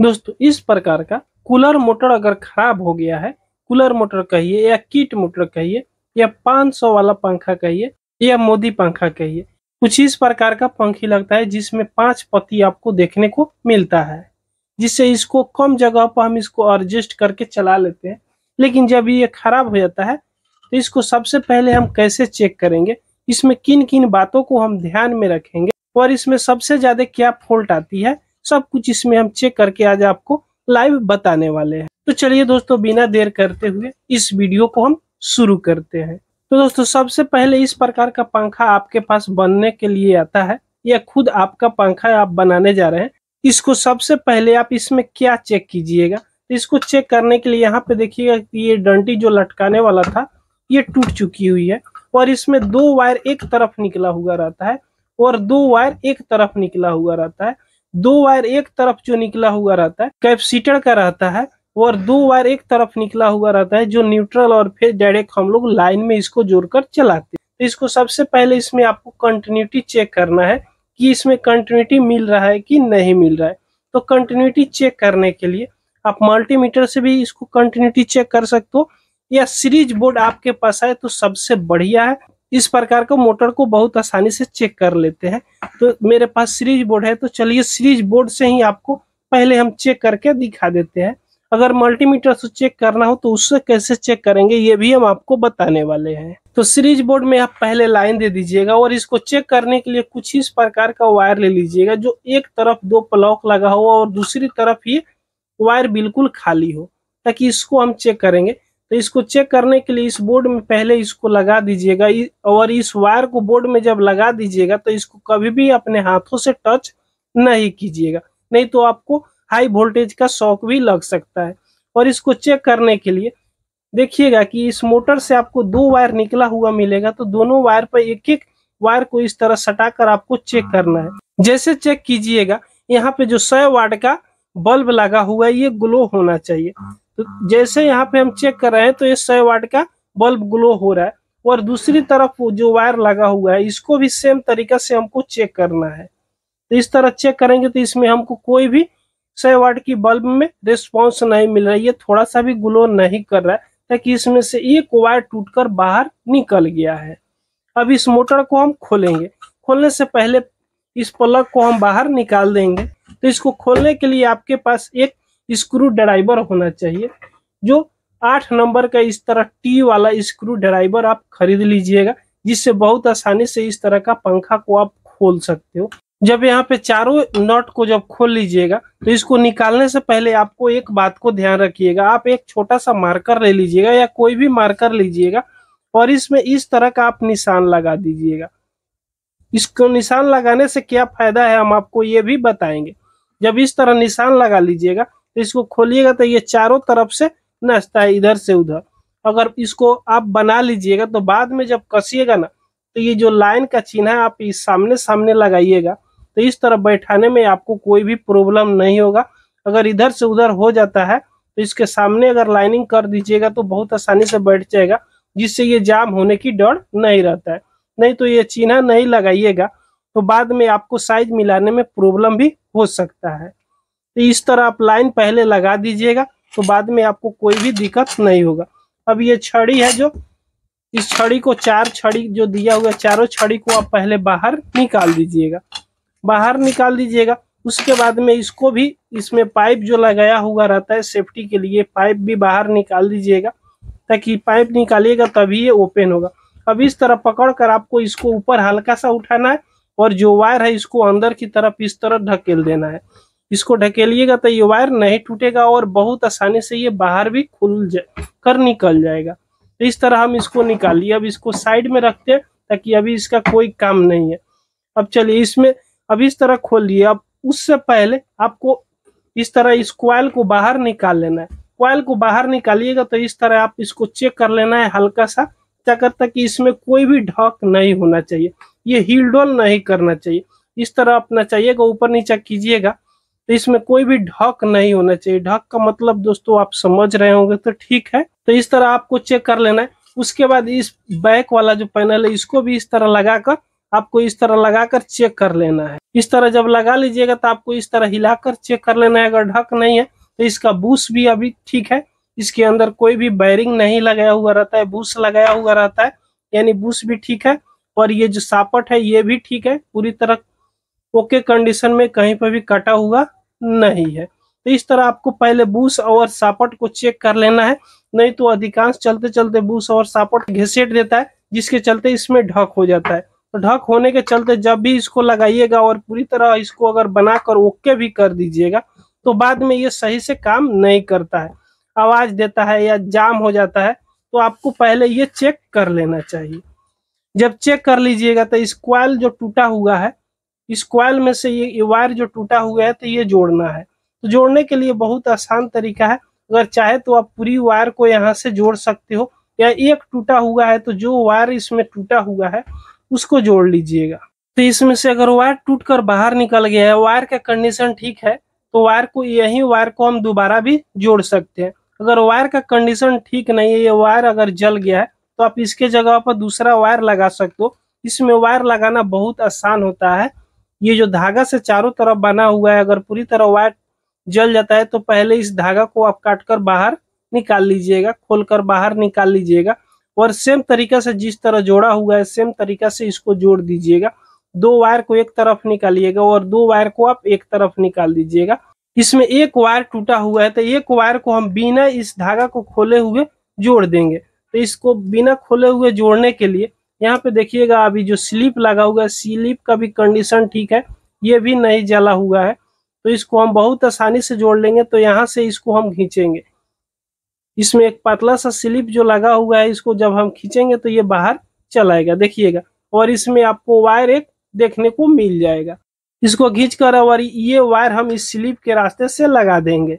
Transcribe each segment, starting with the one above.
दोस्तों इस प्रकार का कूलर मोटर अगर खराब हो गया है कूलर मोटर कहिए या किट मोटर कहिए या 500 वाला पंखा कहिए या मोदी पंखा कहिए कुछ इस प्रकार का पंखी लगता है जिसमें पांच पति आपको देखने को मिलता है जिससे इसको कम जगह पर हम इसको एडजस्ट करके चला लेते हैं लेकिन जब ये खराब हो जाता है तो इसको सबसे पहले हम कैसे चेक करेंगे इसमें किन किन बातों को हम ध्यान में रखेंगे और इसमें सबसे ज्यादा क्या फॉल्ट आती है सब कुछ इसमें हम चेक करके आज आपको लाइव बताने वाले हैं तो चलिए दोस्तों बिना देर करते हुए इस वीडियो को हम शुरू करते हैं तो दोस्तों सबसे पहले इस प्रकार का पंखा आपके पास बनने के लिए आता है या खुद आपका पंखा आप बनाने जा रहे हैं इसको सबसे पहले आप इसमें क्या चेक कीजिएगा तो इसको चेक करने के लिए यहाँ पे देखिएगा कि ये डंटी जो लटकाने वाला था ये टूट चुकी हुई है और इसमें दो वायर एक तरफ निकला हुआ रहता है और दो वायर एक तरफ निकला हुआ रहता है दो वायर एक तरफ जो निकला हुआ रहता है कैपेसिटर का रहता है और दो वायर एक तरफ निकला हुआ रहता है जो न्यूट्रल और फिर डायरेक्ट हम लोग लाइन में इसको जोड़कर चलाते हैं तो इसको सबसे पहले इसमें आपको कंटिन्यूटी चेक करना है कि इसमें कंटिन्यूटी मिल रहा है कि नहीं मिल रहा है तो कंटिन्यूटी चेक करने के लिए आप मल्टीमीटर से भी इसको कंटिन्यूटी चेक कर सकते हो या सीरीज बोर्ड आपके पास है तो सबसे बढ़िया है इस प्रकार का मोटर को बहुत आसानी से चेक कर लेते हैं तो मेरे पास सीरीज बोर्ड है तो चलिए सीरीज बोर्ड से ही आपको पहले हम चेक करके दिखा देते हैं अगर मल्टीमीटर से चेक करना हो तो उससे कैसे चेक करेंगे ये भी हम आपको बताने वाले हैं तो सीरीज बोर्ड में आप पहले लाइन दे दीजिएगा और इसको चेक करने के लिए कुछ इस प्रकार का वायर ले लीजिएगा जो एक तरफ दो प्लॉक लगा हो और दूसरी तरफ ये वायर बिल्कुल खाली हो ताकि इसको हम चेक करेंगे तो इसको चेक करने के लिए इस बोर्ड में पहले इसको लगा दीजिएगा और इस वायर को बोर्ड में जब लगा दीजिएगा तो इसको कभी भी अपने हाथों से टच नहीं कीजिएगा नहीं तो आपको हाई वोल्टेज का शॉक भी लग सकता है और इसको चेक करने के लिए देखिएगा कि इस मोटर से आपको दो वायर निकला हुआ मिलेगा तो दोनों वायर पर एक एक वायर को इस तरह सटाकर आपको चेक करना है जैसे चेक कीजिएगा यहाँ पे जो सौ वाट का बल्ब लगा हुआ है ये ग्लो होना चाहिए तो जैसे यहाँ पे हम चेक कर रहे हैं तो ये सौ वाट का बल्ब ग्लो हो रहा है और दूसरी तरफ जो वायर लगा हुआ है इसको भी सेम तरीका से हमको चेक करना है तो इस तरह चेक करेंगे तो इसमें हमको कोई भी सौ वाट की बल्ब में रिस्पॉन्स नहीं मिल रहा है ये थोड़ा सा भी ग्लो नहीं कर रहा है ताकि इसमें से एक वायर टूट बाहर निकल गया है अब इस मोटर को हम खोलेंगे खोलने से पहले इस प्लग को हम बाहर निकाल देंगे तो इसको खोलने के लिए आपके पास एक स्क्रू ड्राइवर होना चाहिए जो आठ नंबर का इस तरह टी वाला स्क्रू ड्राइवर आप खरीद लीजिएगा जिससे बहुत आसानी से इस तरह का पंखा को आप खोल सकते हो जब यहाँ पे चारों नट को जब खोल लीजिएगा तो इसको निकालने से पहले आपको एक बात को ध्यान रखिएगा आप एक छोटा सा मार्कर ले लीजिएगा या कोई भी मार्कर लीजिएगा और इसमें इस तरह का आप निशान लगा दीजिएगा इसको निशान लगाने से क्या फायदा है हम आपको ये भी बताएंगे जब इस तरह निशान लगा लीजिएगा तो इसको खोलिएगा तो ये चारों तरफ से नचता है इधर से उधर अगर इसको आप बना लीजिएगा तो बाद में जब कसिएगा ना तो ये जो लाइन का चिन्ह है आप इस सामने सामने लगाइएगा तो इस तरह बैठाने में आपको कोई भी प्रॉब्लम नहीं होगा अगर इधर से उधर हो जाता है तो इसके सामने अगर लाइनिंग कर दीजिएगा तो बहुत आसानी से बैठ जाएगा जिससे ये जाम होने की डर नहीं रहता है नहीं तो ये चिन्ह नहीं लगाइएगा तो बाद में आपको साइज मिलाने में प्रॉब्लम भी हो सकता है तो इस तरह आप लाइन पहले लगा दीजिएगा तो बाद में आपको कोई भी दिक्कत नहीं होगा अब ये छड़ी है जो इस छड़ी को चार छड़ी जो दिया हुआ चारों छड़ी को आप पहले बाहर निकाल दीजिएगा बाहर निकाल दीजिएगा उसके बाद में इसको भी इसमें पाइप जो लगाया हुआ रहता है सेफ्टी के लिए पाइप भी बाहर निकाल दीजिएगा ताकि पाइप निकालिएगा तभी ये ओपन होगा अब इस तरह पकड़ कर आपको इसको ऊपर हल्का सा उठाना है और जो वायर है इसको अंदर की तरफ इस तरह ढकेल देना है इसको ढकेलिएगा तो ये वायर नहीं टूटेगा और बहुत आसानी से ये बाहर भी खुल कर निकल जाएगा तो इस तरह हम इसको निकालिए अब इसको साइड में रखते हैं ताकि अभी इसका कोई काम नहीं है अब चलिए इसमें अब इस तरह खोल लिए अब उससे पहले आपको इस तरह इस क्वाइल को बाहर निकाल लेना है क्वाइल को बाहर निकालिएगा तो इस तरह आप इसको चेक कर लेना है हल्का सा क्या करता कि इसमें कोई भी ढक नहीं होना चाहिए ये हिलडोल नहीं करना चाहिए इस तरह अपना चाहिएगा ऊपर नीचे कीजिएगा तो इसमें कोई भी ढक नहीं होना चाहिए ढक का मतलब दोस्तों आप समझ रहे होंगे तो ठीक है तो इस तरह आपको चेक कर लेना है उसके बाद इस बैक वाला जो पैनल है इसको भी इस तरह लगाकर आपको इस तरह लगाकर चेक कर लेना है इस तरह जब लगा लीजिएगा तो आपको इस तरह हिलाकर चेक कर लेना है अगर ढक नहीं है तो इसका बूस भी अभी ठीक है इसके अंदर कोई भी बैरिंग नहीं लगाया हुआ रहता है बूस लगाया हुआ रहता है यानी बूस भी ठीक है और ये जो सापट है ये भी ठीक है पूरी तरह ओके कंडीशन में कहीं पर भी कटा हुआ नहीं है तो इस तरह आपको पहले बूस और सापट को चेक कर लेना है नहीं तो अधिकांश चलते चलते बूस और सापट घिसेट देता है जिसके चलते इसमें ढक हो जाता है तो ढक होने के चलते जब भी इसको लगाइएगा और पूरी तरह इसको अगर बनाकर ओके भी कर दीजिएगा तो बाद में ये सही से काम नहीं करता है आवाज देता है या जाम हो जाता है तो आपको पहले ये चेक कर लेना चाहिए जब चेक कर लीजिएगा तो इस क्वाइल जो टूटा हुआ है इस क्वाइल में से ये, ये वायर जो टूटा हुआ है तो ये जोड़ना है तो जोड़ने के लिए बहुत आसान तरीका है अगर चाहे तो आप पूरी वायर को यहाँ से जोड़ सकते हो या एक टूटा हुआ है तो जो वायर इसमें टूटा हुआ है उसको जोड़ लीजिएगा तो इसमें से अगर वायर टूट कर बाहर निकल गया है वायर का कंडीशन ठीक है तो वायर को यही वायर को हम दोबारा भी जोड़ सकते हैं अगर वायर का कंडीशन ठीक नहीं है ये वायर अगर जल गया है तो आप इसके जगह पर दूसरा वायर लगा सकते हो इसमें वायर लगाना बहुत आसान होता है ये जो धागा से चारों तरफ बना हुआ है अगर पूरी तरह वायर जल जाता है तो पहले इस धागा को आप काट कर बाहर निकाल लीजिएगा खोल कर बाहर निकाल लीजिएगा और सेम तरीका से जिस तरह जोड़ा हुआ है सेम तरीका से इसको जोड़ दीजिएगा दो वायर को एक तरफ निकालिएगा और दो वायर को आप एक तरफ निकाल दीजिएगा इसमें एक वायर टूटा हुआ है तो एक वायर को हम बिना इस धागा को खोले हुए जोड़ देंगे तो इसको बिना खोले हुए जोड़ने के लिए यहाँ पे देखिएगा अभी जो स्लिप लगा हुआ है स्लिप का भी कंडीशन ठीक है ये भी नहीं जला हुआ है तो इसको हम बहुत आसानी से जोड़ लेंगे तो यहाँ से इसको हम खींचेंगे इसमें एक पतला सा स्लिप जो लगा हुआ है इसको जब हम खींचेंगे तो ये बाहर चलाएगा देखिएगा और इसमें आपको वायर एक देखने को मिल जाएगा इसको खींच कर और ये वायर हम इस स्लिप के रास्ते से लगा देंगे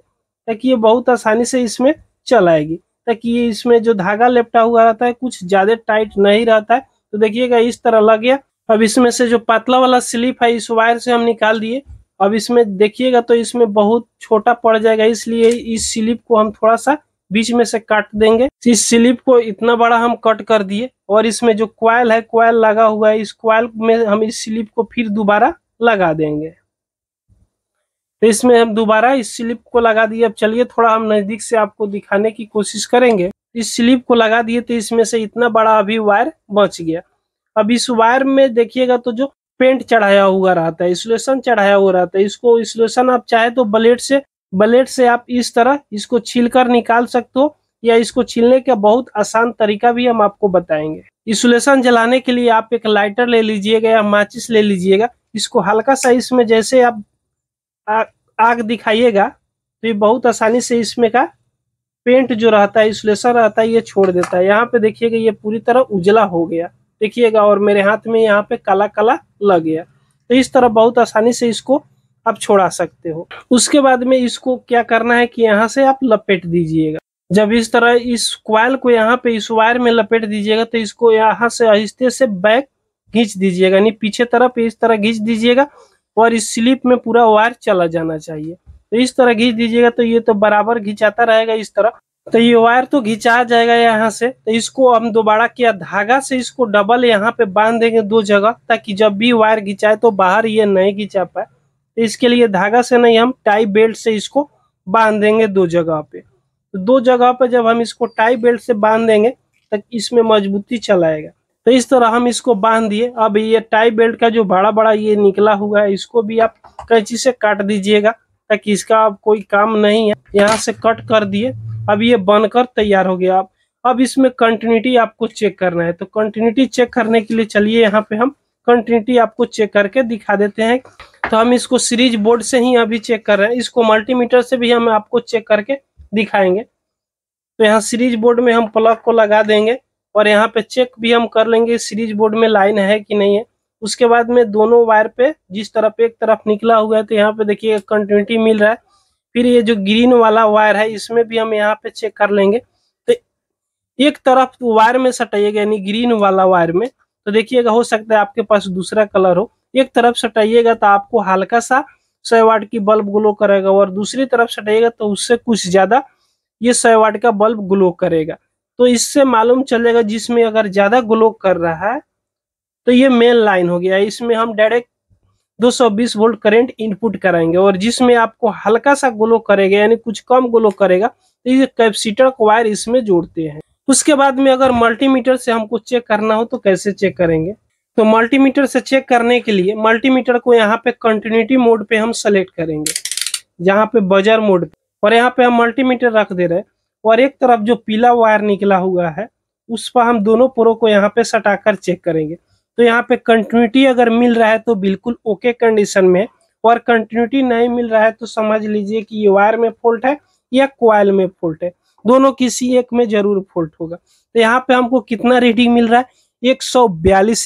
ताकि ये बहुत आसानी से इसमें चलाएगी ताकि इसमें जो धागा लेपटा हुआ रहता है कुछ ज़्यादा टाइट नहीं रहता है तो देखिएगा इस तरह लग गया अब इसमें से जो पतला वाला स्लिप है इस वायर से हम निकाल दिए अब इसमें देखिएगा तो इसमें बहुत छोटा पड़ जाएगा इसलिए इस स्लिप को हम थोड़ा सा बीच में से काट देंगे इस स्लिप को इतना बड़ा हम कट कर दिए और इसमें जो क्वाइल है क्वाइल लगा हुआ है इस क्वाइल में हम इस स्लिप को फिर दोबारा लगा देंगे तो इसमें हम दोबारा इस स्लिप को लगा दिए अब चलिए थोड़ा हम नज़दीक से आपको दिखाने की कोशिश करेंगे इस स्लिप को लगा दिए तो इसमें से इतना बड़ा अभी वायर बच गया अब इस वायर में देखिएगा तो जो पेंट चढ़ाया हुआ रहता है इंसुलेशन चढ़ाया हुआ रहता है इसको इंसुलेशन आप चाहे तो ब्लेड से ब्लेड से आप इस तरह इसको छीलकर निकाल सकते हो या इसको छीलने का बहुत आसान तरीका भी हम आपको बताएंगे इंसुलेशन जलाने के लिए आप एक लाइटर ले लीजिएगा या माचिस ले लीजिएगा इसको हल्का सा इसमें जैसे आप आग दिखाइएगा तो ये बहुत आसानी से इसमें का पेंट जो रहता है इसलेशन रहता है ये छोड़ देता है यहाँ पे देखिएगा ये पूरी तरह उजला हो गया देखिएगा और मेरे हाथ में यहाँ पे काला काला लग गया तो इस तरह बहुत आसानी से इसको आप छोड़ा सकते हो उसके बाद में इसको क्या करना है कि यहाँ से आप लपेट दीजिएगा जब इस तरह इस क्वाइल को यहाँ पे इस वायर में लपेट दीजिएगा तो इसको यहाँ से आहिस्ते से बैक घींच दीजिएगा यानी पीछे तरफ इस तरह घींच दीजिएगा और इस स्लिप में पूरा वायर चला जाना चाहिए तो इस तरह घींच दीजिएगा तो ये तो बराबर घिंचाता रहेगा इस तरह तो ये वायर तो घिंचा जाएगा यहाँ से तो इसको हम दोबारा किया धागा से इसको डबल यहाँ पे बांध देंगे दो जगह ताकि जब भी वायर घिंचाए तो बाहर ये नहीं घिंचा पाए तो इसके लिए धागा से नहीं हम टाई बेल्ट से इसको बांध देंगे दो जगह पे तो दो जगह पे जब हम इसको टाई बेल्ट से बांध देंगे तो इसमें मजबूती चलाएगा तो इस तरह हम इसको बांध दिए अब ये टाई बेल्ट का जो बड़ा बड़ा ये निकला हुआ है इसको भी आप कैंची से काट दीजिएगा ताकि इसका अब कोई काम नहीं है यहाँ से कट कर दिए अब ये बनकर तैयार हो गया आप अब इसमें कंटिन्यूटी आपको चेक करना है तो कंटिन्यूटी चेक करने के लिए चलिए यहाँ पे हम कंटिन्यूटी आपको चेक करके दिखा देते हैं तो हम इसको सीरीज बोर्ड से ही अभी चेक कर रहे हैं इसको मल्टीमीटर से भी हम आपको चेक करके दिखाएंगे तो यहाँ सीरीज बोर्ड में हम प्लग को लगा देंगे और यहाँ पे चेक भी हम कर लेंगे सीरीज बोर्ड में लाइन है कि नहीं है उसके बाद में दोनों वायर पे जिस तरफ एक तरफ निकला हुआ है तो यहाँ पे देखिए कंटिन्यूटी मिल रहा है फिर ये जो ग्रीन वाला वायर है इसमें भी हम यहाँ पे चेक कर लेंगे तो एक तरफ वायर में सटाइएगा यानी ग्रीन वाला वायर में तो देखिएगा हो सकता है आपके पास दूसरा कलर हो एक तरफ सटाइएगा तो आपको हल्का सा सौ वाट की बल्ब ग्लो करेगा और दूसरी तरफ सटाइएगा तो उससे कुछ ज़्यादा ये सौ वाट का बल्ब ग्लो करेगा तो इससे मालूम चलेगा जिसमें अगर ज़्यादा ग्लो कर रहा है तो ये मेन लाइन हो गया इसमें हम डायरेक्ट 220 वोल्ट करंट इनपुट कराएंगे और जिसमें आपको हल्का सा ग्लो करेगा यानी कुछ कम ग्लो करेगा तो ये कैपेसिटर वायर इसमें जोड़ते हैं उसके बाद में अगर मल्टीमीटर से हमको चेक करना हो तो कैसे चेक करेंगे तो मल्टीमीटर से चेक करने के लिए मल्टीमीटर को यहाँ पे कंटिन्यूटी मोड पे हम सेलेक्ट करेंगे जहाँ पे बजर मोड पे और यहाँ पे हम मल्टीमीटर रख दे रहे हैं और एक तरफ जो पीला वायर निकला हुआ है उस पर हम दोनों पोरों को यहाँ पे सटाकर चेक करेंगे तो यहाँ पे कंटिन्यूटी अगर मिल रहा है तो बिल्कुल ओके कंडीशन में और कंटिन्यूटी नहीं मिल रहा है तो समझ लीजिए कि ये वायर में फॉल्ट है या क्वाइल में फॉल्ट है दोनों किसी एक में जरूर फॉल्ट होगा तो यहाँ पे हमको कितना रीडिंग मिल रहा है एक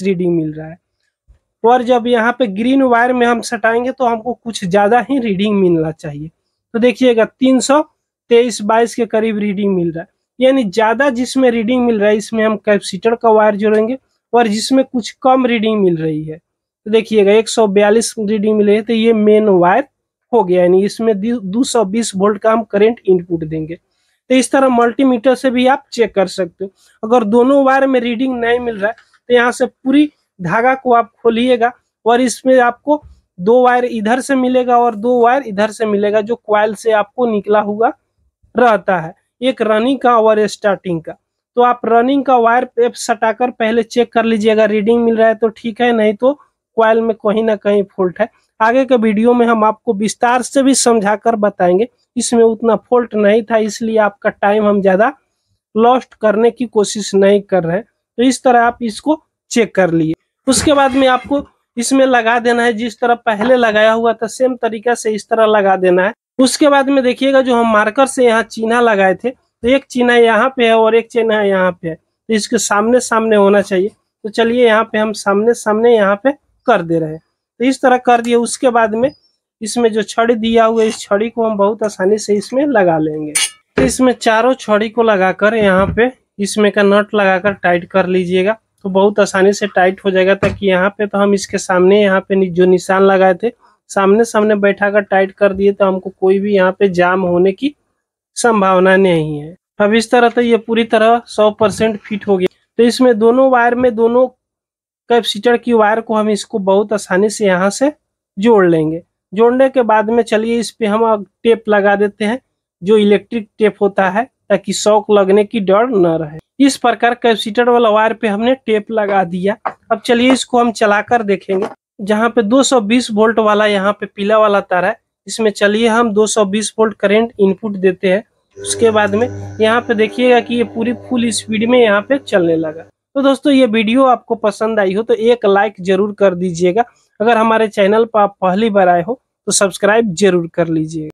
रीडिंग मिल रहा है और जब यहाँ पे ग्रीन वायर में हम सटाएंगे तो हमको कुछ ज़्यादा ही रीडिंग मिलना चाहिए तो देखिएगा तीन सौ तेईस बाईस के करीब रीडिंग मिल रहा है यानी ज़्यादा जिसमें रीडिंग मिल रहा है इसमें हम कैपेसिटर का वायर जोड़ेंगे और जिसमें कुछ कम रीडिंग मिल रही है तो देखिएगा 142 रीडिंग मिल रही है तो ये मेन वायर हो गया यानी इसमें 220 वोल्ट का हम करेंट इनपुट देंगे तो इस तरह मल्टीमीटर से भी आप चेक कर सकते हो अगर दोनों वायर में रीडिंग नहीं मिल रहा है तो यहाँ से पूरी धागा को आप खोलिएगा और इसमें आपको दो वायर इधर से मिलेगा और दो वायर इधर से मिलेगा जो क्वाइल से आपको निकला हुआ रहता है एक रनिंग का और स्टार्टिंग का तो आप रनिंग का वायर एप सटाकर पहले चेक कर लीजिए अगर रीडिंग मिल रहा है तो ठीक है नहीं तो क्वाइल में कहीं ना कहीं फॉल्ट है आगे के वीडियो में हम आपको विस्तार से भी समझाकर बताएंगे इसमें उतना फॉल्ट नहीं था इसलिए आपका टाइम हम ज़्यादा लॉस्ट करने की कोशिश नहीं कर रहे तो इस तरह आप इसको चेक कर लिए उसके बाद में आपको इसमें लगा देना है जिस तरह पहले लगाया हुआ था सेम तरीका से इस तरह लगा देना है उसके बाद में देखिएगा जो हम मार्कर से यहाँ चीना लगाए थे तो एक चीना यहाँ पे है और एक चीना है यहाँ पे है तो इसके सामने सामने होना चाहिए तो चलिए यहाँ पे हम सामने सामने यहाँ पे कर दे रहे हैं तो इस तरह कर दिए उसके बाद में इसमें जो छड़ी दिया हुआ है इस छड़ी को हम बहुत आसानी से इसमें लगा लेंगे तो इसमें चारों छड़ी को लगाकर यहाँ पे इसमें का नट लगाकर टाइट कर लीजिएगा तो बहुत आसानी से टाइट हो जाएगा ताकि यहाँ पे तो हम इसके सामने यहाँ पे जो निशान लगाए थे सामने सामने बैठा कर टाइट कर दिए तो हमको कोई भी यहाँ पे जाम होने की संभावना नहीं है अब इस तरह तो ये पूरी तरह सौ परसेंट फिट हो गया तो इसमें दोनों वायर में दोनों कैपेसिटर की वायर को हम इसको बहुत आसानी से यहाँ से जोड़ लेंगे जोड़ने के बाद में चलिए इस पर हम टेप लगा देते हैं जो इलेक्ट्रिक टेप होता है ताकि शौक लगने की डर न रहे इस प्रकार कैपेसिटर वाला वायर पे हमने टेप लगा दिया अब चलिए इसको हम चलाकर देखेंगे जहाँ पे 220 वोल्ट वाला यहाँ पे पीला वाला तार है इसमें चलिए हम 220 वोल्ट करंट इनपुट देते हैं उसके बाद में यहाँ पे देखिएगा कि ये पूरी फुल स्पीड में यहाँ पे चलने लगा तो दोस्तों ये वीडियो आपको पसंद आई हो तो एक लाइक जरूर कर दीजिएगा अगर हमारे चैनल पर आप पहली बार आए हो तो सब्सक्राइब जरूर कर लीजिएगा